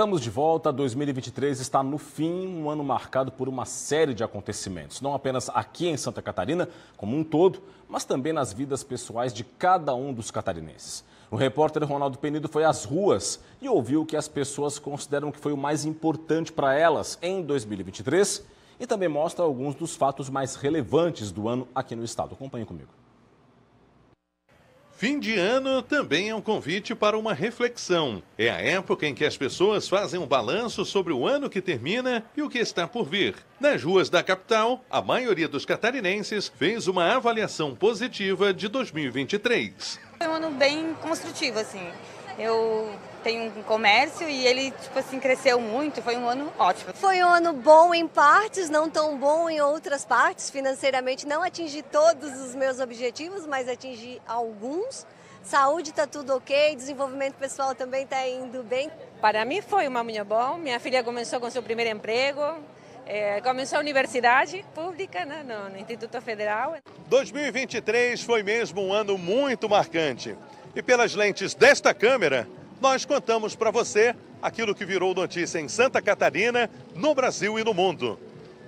Estamos de volta, 2023 está no fim, um ano marcado por uma série de acontecimentos, não apenas aqui em Santa Catarina, como um todo, mas também nas vidas pessoais de cada um dos catarinenses. O repórter Ronaldo Penido foi às ruas e ouviu o que as pessoas consideram que foi o mais importante para elas em 2023 e também mostra alguns dos fatos mais relevantes do ano aqui no estado. Acompanhe comigo. Fim de ano também é um convite para uma reflexão. É a época em que as pessoas fazem um balanço sobre o ano que termina e o que está por vir. Nas ruas da capital, a maioria dos catarinenses fez uma avaliação positiva de 2023. Foi um ano bem construtivo, assim. Eu tem um comércio e ele, tipo assim, cresceu muito, foi um ano ótimo. Foi um ano bom em partes, não tão bom em outras partes. Financeiramente não atingi todos os meus objetivos, mas atingi alguns. Saúde está tudo ok, desenvolvimento pessoal também está indo bem. Para mim foi uma manhã bom, minha filha começou com seu primeiro emprego, é, começou a universidade pública né, no, no Instituto Federal. 2023 foi mesmo um ano muito marcante. E pelas lentes desta câmera, nós contamos para você aquilo que virou notícia em Santa Catarina, no Brasil e no mundo.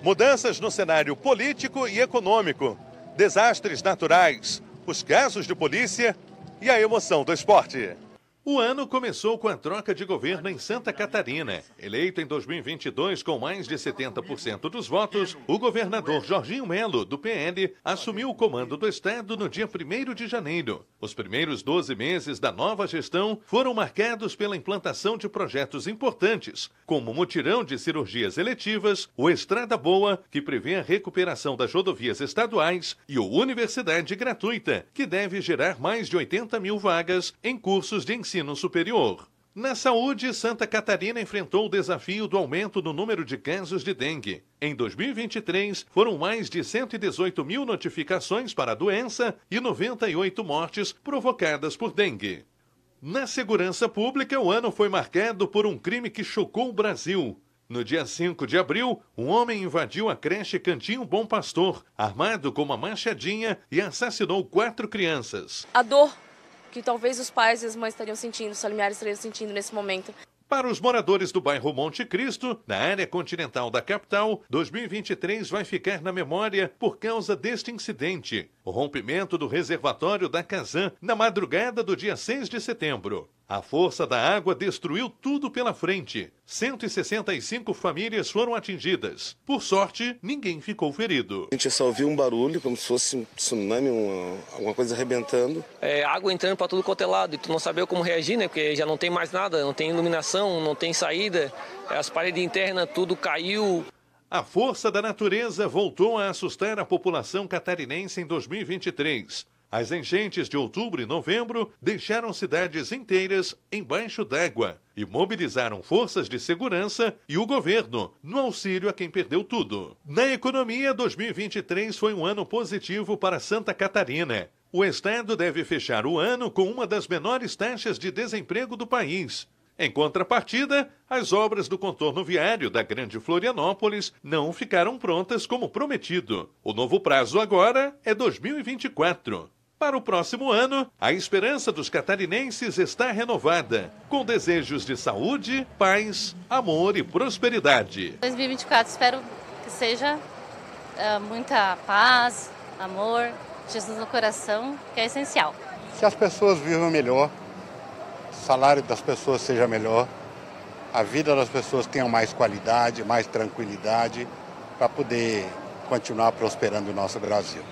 Mudanças no cenário político e econômico, desastres naturais, os casos de polícia e a emoção do esporte. O ano começou com a troca de governo em Santa Catarina. Eleito em 2022 com mais de 70% dos votos, o governador Jorginho Melo, do PL, assumiu o comando do Estado no dia 1 de janeiro. Os primeiros 12 meses da nova gestão foram marcados pela implantação de projetos importantes, como o mutirão de cirurgias eletivas, o Estrada Boa, que prevê a recuperação das rodovias estaduais, e o Universidade Gratuita, que deve gerar mais de 80 mil vagas em cursos de ensino ensino superior. Na saúde, Santa Catarina enfrentou o desafio do aumento do número de casos de dengue. Em 2023, foram mais de 118 mil notificações para a doença e 98 mortes provocadas por dengue. Na segurança pública, o ano foi marcado por um crime que chocou o Brasil. No dia 5 de abril, um homem invadiu a creche Cantinho Bom Pastor, armado com uma machadinha, e assassinou quatro crianças. A dor que talvez os pais e as mães estariam sentindo, os familiares estariam sentindo nesse momento. Para os moradores do bairro Monte Cristo, na área continental da capital, 2023 vai ficar na memória por causa deste incidente, o rompimento do reservatório da Kazan na madrugada do dia 6 de setembro. A força da água destruiu tudo pela frente. 165 famílias foram atingidas. Por sorte, ninguém ficou ferido. A gente só ouviu um barulho, como se fosse um tsunami, uma, alguma coisa arrebentando. É, água entrando para tudo quanto é lado. E tu não sabia como reagir, né? Porque já não tem mais nada, não tem iluminação, não tem saída. É, as paredes internas, tudo caiu. A força da natureza voltou a assustar a população catarinense em 2023. As enchentes de outubro e novembro deixaram cidades inteiras embaixo d'água e mobilizaram forças de segurança e o governo no auxílio a quem perdeu tudo. Na economia, 2023 foi um ano positivo para Santa Catarina. O estado deve fechar o ano com uma das menores taxas de desemprego do país. Em contrapartida, as obras do contorno viário da Grande Florianópolis não ficaram prontas como prometido. O novo prazo agora é 2024. Para o próximo ano, a esperança dos catarinenses está renovada, com desejos de saúde, paz, amor e prosperidade. 2024 espero que seja é, muita paz, amor, Jesus no coração, que é essencial. Que as pessoas vivam melhor, o salário das pessoas seja melhor, a vida das pessoas tenha mais qualidade, mais tranquilidade, para poder continuar prosperando o nosso Brasil.